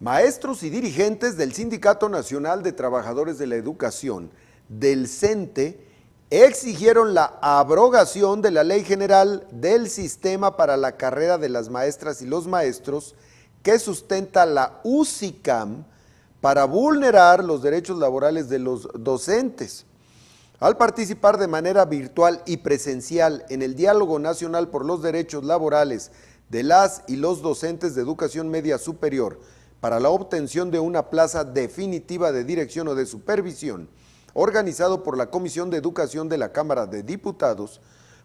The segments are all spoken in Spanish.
Maestros y dirigentes del Sindicato Nacional de Trabajadores de la Educación, del CENTE, e, exigieron la abrogación de la Ley General del Sistema para la Carrera de las Maestras y los Maestros que sustenta la Usicam para vulnerar los derechos laborales de los docentes. Al participar de manera virtual y presencial en el Diálogo Nacional por los Derechos Laborales de las y los Docentes de Educación Media Superior, para la obtención de una plaza definitiva de dirección o de supervisión, organizado por la Comisión de Educación de la Cámara de Diputados,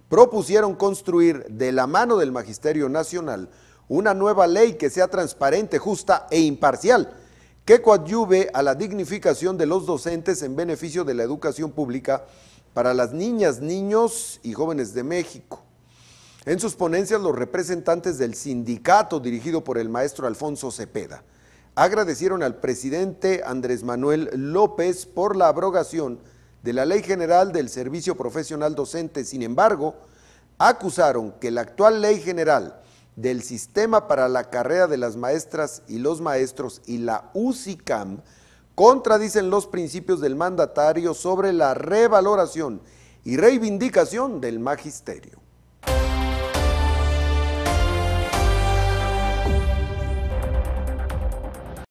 propusieron construir de la mano del Magisterio Nacional una nueva ley que sea transparente, justa e imparcial, que coadyuve a la dignificación de los docentes en beneficio de la educación pública para las niñas, niños y jóvenes de México. En sus ponencias, los representantes del sindicato dirigido por el maestro Alfonso Cepeda, agradecieron al presidente Andrés Manuel López por la abrogación de la Ley General del Servicio Profesional Docente. Sin embargo, acusaron que la actual Ley General del Sistema para la Carrera de las Maestras y los Maestros y la UCICAM contradicen los principios del mandatario sobre la revaloración y reivindicación del magisterio.